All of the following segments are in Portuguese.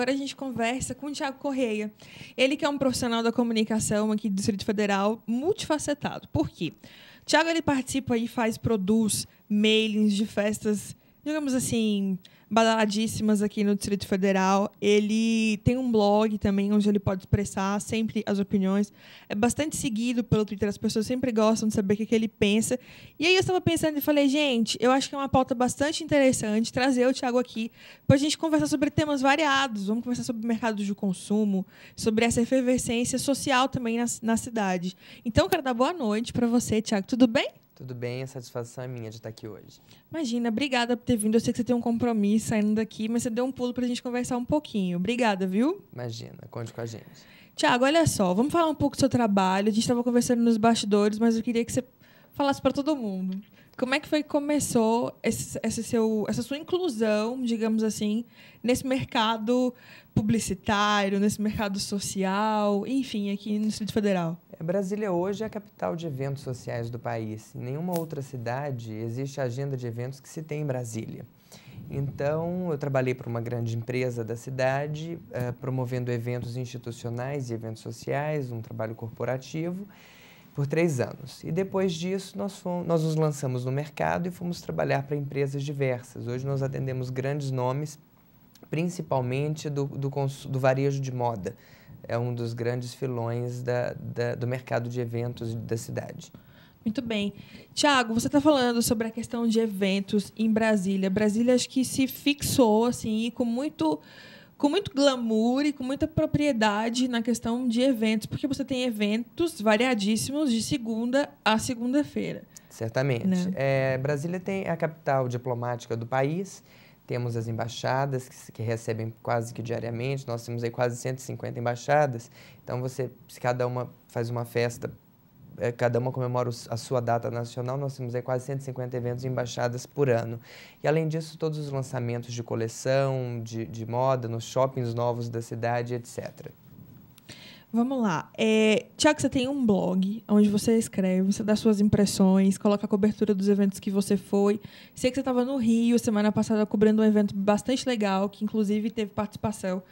Agora a gente conversa com o Tiago Correia. Ele que é um profissional da comunicação aqui do Distrito Federal, multifacetado. Por quê? Tiago ele participa e faz, produz mailings de festas digamos assim, badaladíssimas aqui no Distrito Federal. Ele tem um blog também onde ele pode expressar sempre as opiniões. É bastante seguido pelo Twitter, as pessoas sempre gostam de saber o que, que ele pensa. E aí eu estava pensando e falei, gente, eu acho que é uma pauta bastante interessante trazer o Thiago aqui para a gente conversar sobre temas variados. Vamos conversar sobre mercado de consumo, sobre essa efervescência social também na, na cidade. Então, eu quero dar boa noite para você, Thiago. Tudo bem? Tudo bem, a satisfação é minha de estar aqui hoje. Imagina, obrigada por ter vindo. Eu sei que você tem um compromisso saindo daqui, mas você deu um pulo para a gente conversar um pouquinho. Obrigada, viu? Imagina, conte com a gente. Tiago, olha só, vamos falar um pouco do seu trabalho. A gente estava conversando nos bastidores, mas eu queria que você falasse para todo mundo. Como é que foi que começou esse, esse seu, essa sua inclusão, digamos assim, nesse mercado publicitário, nesse mercado social, enfim, aqui no Distrito Federal? Brasília hoje é a capital de eventos sociais do país. Em nenhuma outra cidade existe a agenda de eventos que se tem em Brasília. Então, eu trabalhei para uma grande empresa da cidade, uh, promovendo eventos institucionais e eventos sociais, um trabalho corporativo, por três anos. E depois disso, nós, fomos, nós nos lançamos no mercado e fomos trabalhar para empresas diversas. Hoje, nós atendemos grandes nomes, principalmente do, do, do varejo de moda é um dos grandes filões da, da, do mercado de eventos da cidade. Muito bem. Tiago, você está falando sobre a questão de eventos em Brasília. Brasília acho que se fixou assim com muito com muito glamour e com muita propriedade na questão de eventos, porque você tem eventos variadíssimos de segunda a segunda-feira. Certamente. Né? É, Brasília tem a capital diplomática do país temos as embaixadas que, que, recebem quase que diariamente, nós temos aí quase 150 embaixadas, então você, se cada uma faz uma festa, é, cada uma comemora a sua data nacional, nós temos aí quase 150 eventos embaixadas por ano. E além disso, todos os lançamentos de coleção, de, de moda, nos shoppings novos da cidade, etc. Vamos lá. É, Tiago, você tem um blog onde você escreve, você dá suas impressões, coloca a cobertura dos eventos que você foi. Sei que você estava no Rio semana passada cobrando um evento bastante legal, que inclusive teve participação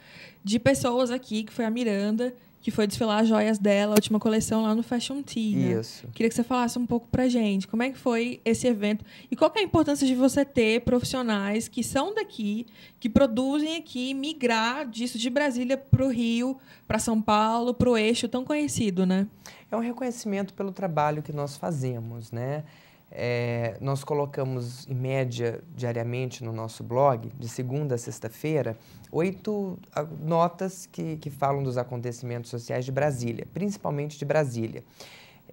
de pessoas aqui, que foi a Miranda, que foi desfilar as joias dela, a última coleção lá no Fashion Tea. Né? Isso. Queria que você falasse um pouco pra gente, como é que foi esse evento e qual é a importância de você ter profissionais que são daqui, que produzem aqui, migrar disso de Brasília para o Rio, para São Paulo, para o eixo tão conhecido, né? É um reconhecimento pelo trabalho que nós fazemos, né? É, nós colocamos, em média, diariamente no nosso blog, de segunda a sexta-feira, oito ah, notas que, que falam dos acontecimentos sociais de Brasília, principalmente de Brasília.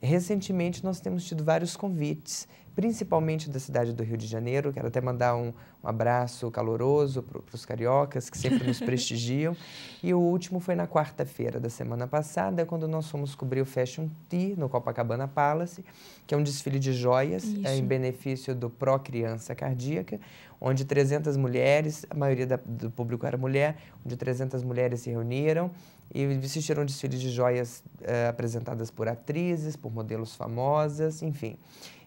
Recentemente, nós temos tido vários convites principalmente da cidade do Rio de Janeiro. Quero até mandar um, um abraço caloroso para os cariocas que sempre nos prestigiam. E o último foi na quarta-feira da semana passada, quando nós fomos cobrir o Fashion Tea no Copacabana Palace, que é um desfile de joias é, em benefício do Pro Criança Cardíaca, onde 300 mulheres, a maioria da, do público era mulher, onde 300 mulheres se reuniram e assistiram um de joias uh, apresentadas por atrizes, por modelos famosas, enfim.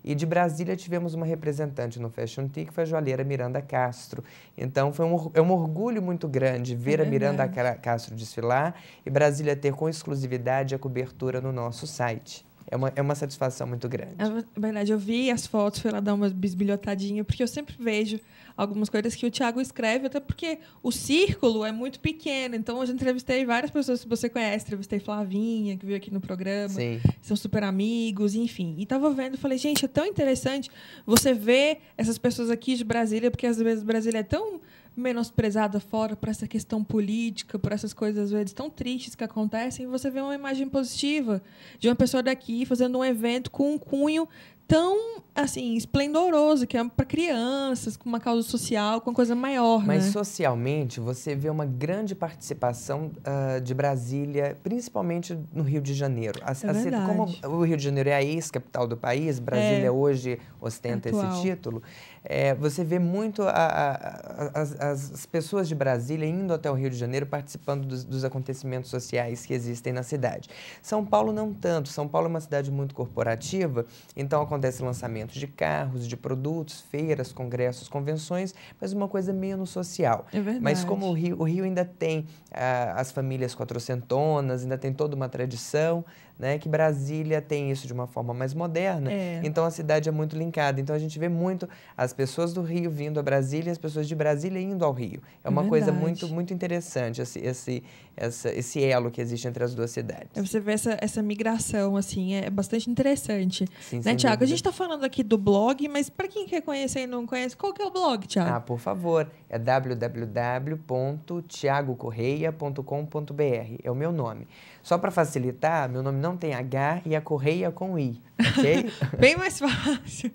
E de Brasília tivemos uma representante no Fashion Week, que foi a joalheira Miranda Castro. Então foi um, é um orgulho muito grande é ver é a Miranda Castro desfilar e Brasília ter com exclusividade a cobertura no nosso site é uma, é uma satisfação muito grande. É, é verdade, eu vi as fotos, fui lá dar uma bisbilhotadinha, porque eu sempre vejo algumas coisas que o Thiago escreve, até porque o círculo é muito pequeno. Então, eu já entrevistei várias pessoas que você conhece. Entrevistei Flavinha, que veio aqui no programa. Sim. São super amigos, enfim. E tava vendo, falei, gente, é tão interessante você ver essas pessoas aqui de Brasília, porque às vezes Brasília é tão menosprezada fora por essa questão política, por essas coisas às vezes tão tristes que acontecem, você vê uma imagem positiva de uma pessoa daqui fazendo um evento com um cunho tão assim esplendoroso que é para crianças, com uma causa social, com uma coisa maior. Mas né? socialmente você vê uma grande participação uh, de Brasília, principalmente no Rio de Janeiro. A, é a, verdade. como o Rio de Janeiro é a ex-capital do país, Brasília é. hoje ostenta Atual. esse título. É, você vê muito a, a, as, as, pessoas de Brasília indo até o Rio de Janeiro participando dos, dos, acontecimentos sociais que existem na cidade. São Paulo não tanto. São Paulo é uma cidade muito corporativa, então acontece lançamentos de carros, de produtos, feiras, congressos, convenções, mas uma coisa menos social. É verdade. Mas como o Rio, o Rio ainda tem ah, as famílias quatrocentonas, ainda tem toda uma tradição, né, que Brasília tem isso de uma forma mais moderna, é. então a cidade é muito linkada. Então a gente vê muito as as pessoas do Rio vindo a Brasília e as pessoas de Brasília indo ao Rio. É uma Verdade. coisa muito, muito interessante esse, esse, essa, esse elo que existe entre as duas cidades. É, você vê essa, essa migração, assim, é, é bastante interessante. Sim, né, Tiago? A gente está falando aqui do blog, mas para quem quer conhecer e não conhece, qual que é o blog, Tiago? Ah, por favor, é www.tiagocorreia.com.br. É o meu nome. Só para facilitar, meu nome não tem H e a é Correia com I, ok? Bem mais fácil.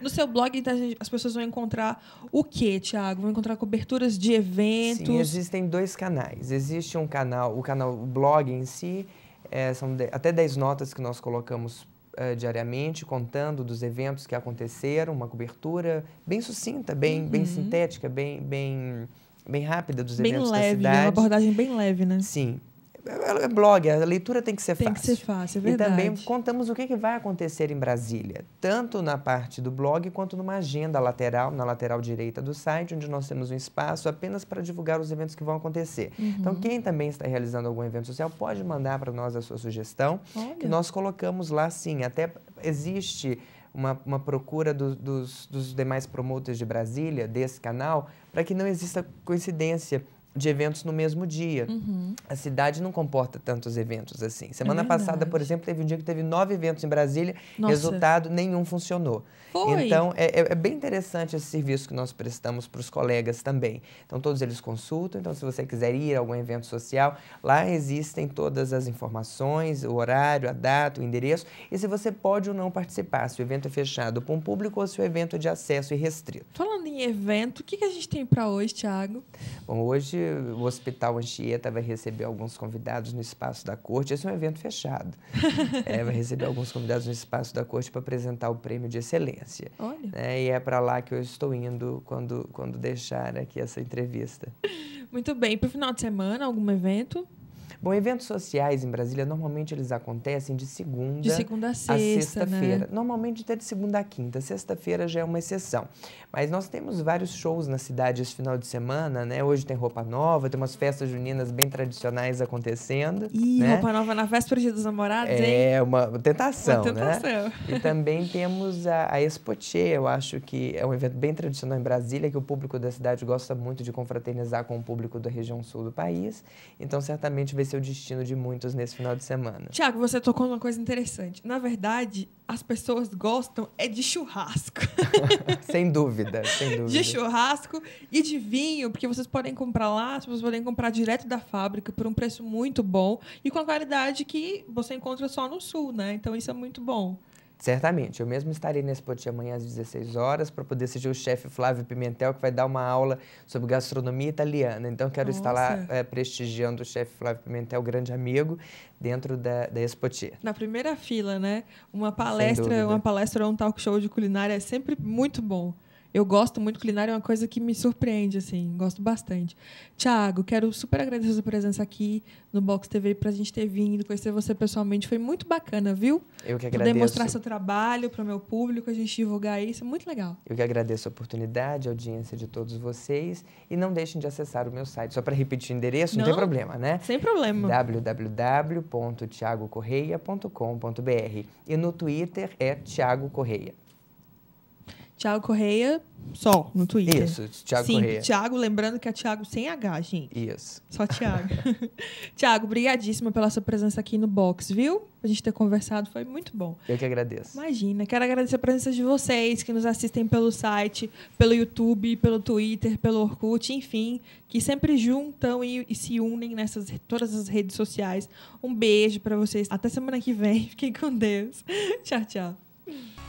No seu blog, então, as pessoas vão encontrar o que, Tiago? Vão encontrar coberturas de eventos? Sim, existem dois canais. Existe um canal, o canal o blog em si, é, são de, até 10 notas que nós colocamos uh, diariamente, contando dos eventos que aconteceram, uma cobertura bem sucinta, bem, uhum. bem sintética, bem, bem, bem rápida dos bem eventos leve, da né? cidade. Bem leve, uma abordagem bem leve, né? Sim. É, é blog, a leitura tem que ser tem fácil. Tem que ser fácil, é verdade. E também contamos o que, que, vai acontecer em Brasília, tanto na parte do blog quanto numa agenda lateral, na lateral direita do site, onde nós temos um espaço apenas para divulgar os eventos que vão acontecer. Então, uhum. Então, quem também está realizando algum evento social pode mandar para nós a sua sugestão, Olha. que nós colocamos lá sim. Até existe uma, uma procura do, dos, dos demais promotores de Brasília, desse canal, para que não exista coincidência de eventos no mesmo dia. Uhum. A cidade não comporta tantos eventos assim. É Semana é passada, por exemplo, teve um dia que teve nove eventos em Brasília, Nossa. resultado nenhum funcionou. Foi. Então, é, é, é bem interessante esse serviço que nós prestamos para os colegas também. Então, todos eles consultam. Então, se você quiser ir a algum evento social, lá existem todas as informações, o horário, a data, o endereço e se você pode ou não participar, se o evento é fechado para um público ou se o evento é de acesso e restrito. Falando em evento, o que, que a gente tem para hoje, Thiago? Bom, hoje o Hospital Anchieta vai receber alguns convidados no espaço da corte. Esse é um evento fechado. é, vai receber alguns convidados no espaço da corte para apresentar o prêmio de excelência. Olha. É, e é para lá que eu estou indo quando, quando deixar aqui essa entrevista. Muito bem. Para o final de semana, algum evento? Bom, eventos sociais em Brasília, normalmente eles acontecem de segunda, de segunda a sexta-feira. Sexta né? Normalmente até de segunda a quinta. Sexta-feira já é uma exceção. Mas nós temos vários shows na cidade esse final de semana, né? Hoje tem roupa nova, tem umas festas juninas bem tradicionais acontecendo. Ih, né? roupa nova na véspera de dos namorados, hein? É, uma tentação, uma né? tentação. né? e também temos a, a Expoche, eu acho que é um evento bem tradicional em Brasília, que o público da cidade gosta muito de confraternizar com o público da região sul do país. Então, certamente vai ser ser o destino de muitos nesse final de semana. Tiago, você tocou numa coisa interessante. Na verdade, as pessoas gostam é de churrasco. sem dúvida, sem dúvida. De churrasco e de vinho, porque vocês podem comprar lá, vocês podem comprar direto da fábrica por um preço muito bom e com a qualidade que você encontra só no sul, né? Então isso é muito bom. Certamente, eu mesmo estarei nesse podcast amanhã às 16 horas para poder assistir o chefe Flávio Pimentel, que vai dar uma aula sobre gastronomia italiana. Então, quero Nossa. estar lá é, prestigiando o chefe Flávio Pimentel, grande amigo, dentro da, da Expotier. Na primeira fila, né? Uma palestra, uma palestra ou um talk show de culinária é sempre muito bom. Eu gosto muito, culinária é uma coisa que me surpreende, assim, gosto bastante. Tiago, quero super agradecer a sua presença aqui no Box TV, para a gente ter vindo, conhecer você pessoalmente. Foi muito bacana, viu? Eu que agradeço. Demonstrar seu trabalho para o meu público, a gente divulgar isso, é muito legal. Eu que agradeço a oportunidade, a audiência de todos vocês. E não deixem de acessar o meu site. Só para repetir o endereço, não, não tem problema, né? Sem problema. www.tiagocorreia.com.br E no Twitter é Tiago Correia. Tiago Correia, só, no Twitter. Isso, Tiago Correia. Tiago, lembrando que é Tiago sem H, gente. Isso. Só Tiago. Tiago, brigadíssimo pela sua presença aqui no Box, viu? A gente ter conversado foi muito bom. Eu que agradeço. Imagina, quero agradecer a presença de vocês que nos assistem pelo site, pelo YouTube, pelo Twitter, pelo Orkut, enfim, que sempre juntam e, e se unem nessas todas as redes sociais. Um beijo para vocês. Até semana que vem. Fiquem com Deus. tchau, tchau.